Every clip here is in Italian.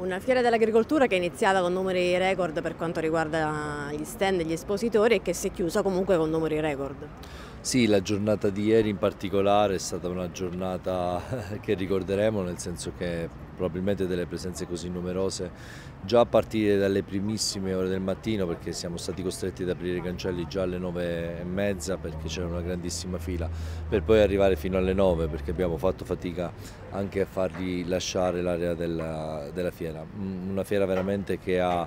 Una fiera dell'agricoltura che è iniziata con numeri record per quanto riguarda gli stand e gli espositori e che si è chiusa comunque con numeri record. Sì, la giornata di ieri in particolare è stata una giornata che ricorderemo nel senso che probabilmente delle presenze così numerose già a partire dalle primissime ore del mattino perché siamo stati costretti ad aprire i cancelli già alle nove e mezza perché c'era una grandissima fila per poi arrivare fino alle nove perché abbiamo fatto fatica anche a fargli lasciare l'area della, della fiera, mm, una fiera veramente che ha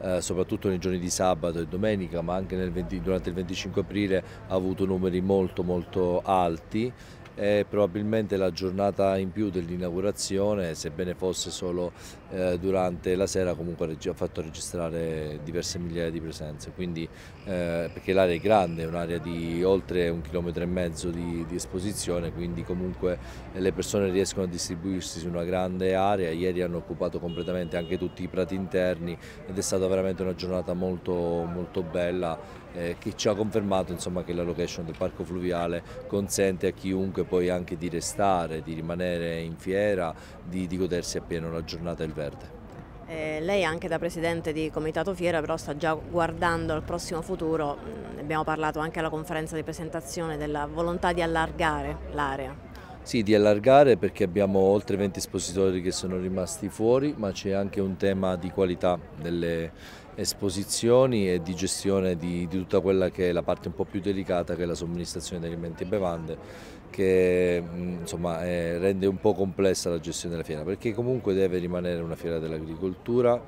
eh, soprattutto nei giorni di sabato e domenica ma anche 20, durante il 25 aprile ha avuto numeri molto molto alti e probabilmente la giornata in più dell'inaugurazione, sebbene fosse solo eh, durante la sera, comunque ha fatto registrare diverse migliaia di presenze, quindi, eh, perché l'area è grande, è un'area di oltre un chilometro e mezzo di, di esposizione, quindi comunque eh, le persone riescono a distribuirsi su una grande area, ieri hanno occupato completamente anche tutti i prati interni ed è stata veramente una giornata molto, molto bella eh, che ci ha confermato insomma, che la location del parco fluviale consente a chiunque poi anche di restare, di rimanere in fiera, di, di godersi appieno la giornata del verde. Eh, lei anche da presidente di Comitato Fiera però sta già guardando al prossimo futuro, mm, abbiamo parlato anche alla conferenza di presentazione della volontà di allargare l'area. Sì, di allargare perché abbiamo oltre 20 espositori che sono rimasti fuori, ma c'è anche un tema di qualità delle esposizioni e di gestione di, di, tutta quella che è la parte un po' più delicata che è la somministrazione di alimenti e bevande che mm, insomma, eh, rende un po' complessa la gestione della fiera perché comunque deve rimanere una fiera dell'agricoltura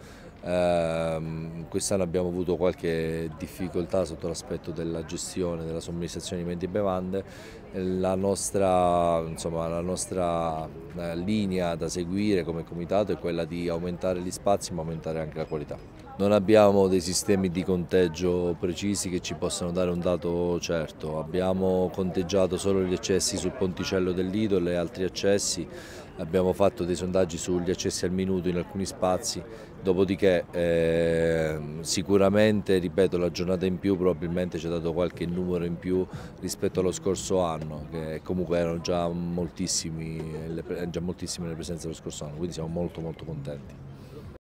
Ehm, quest'anno abbiamo avuto qualche difficoltà sotto l'aspetto della gestione, della somministrazione di alimenti e bevande. La nostra, insomma, la nostra eh, linea da seguire come comitato è quella di aumentare gli spazi ma aumentare anche la qualità non abbiamo dei sistemi di conteggio precisi che ci possano dare un dato certo, abbiamo conteggiato solo gli accessi sul ponticello del Lido e altri accessi, abbiamo fatto dei sondaggi sugli accessi al minuto in alcuni spazi, dopodiché eh, sicuramente, ripeto, la giornata in più probabilmente ci ha dato qualche numero in più rispetto allo scorso anno, che comunque erano già, già moltissime le presenze dello scorso anno, quindi siamo molto molto contenti.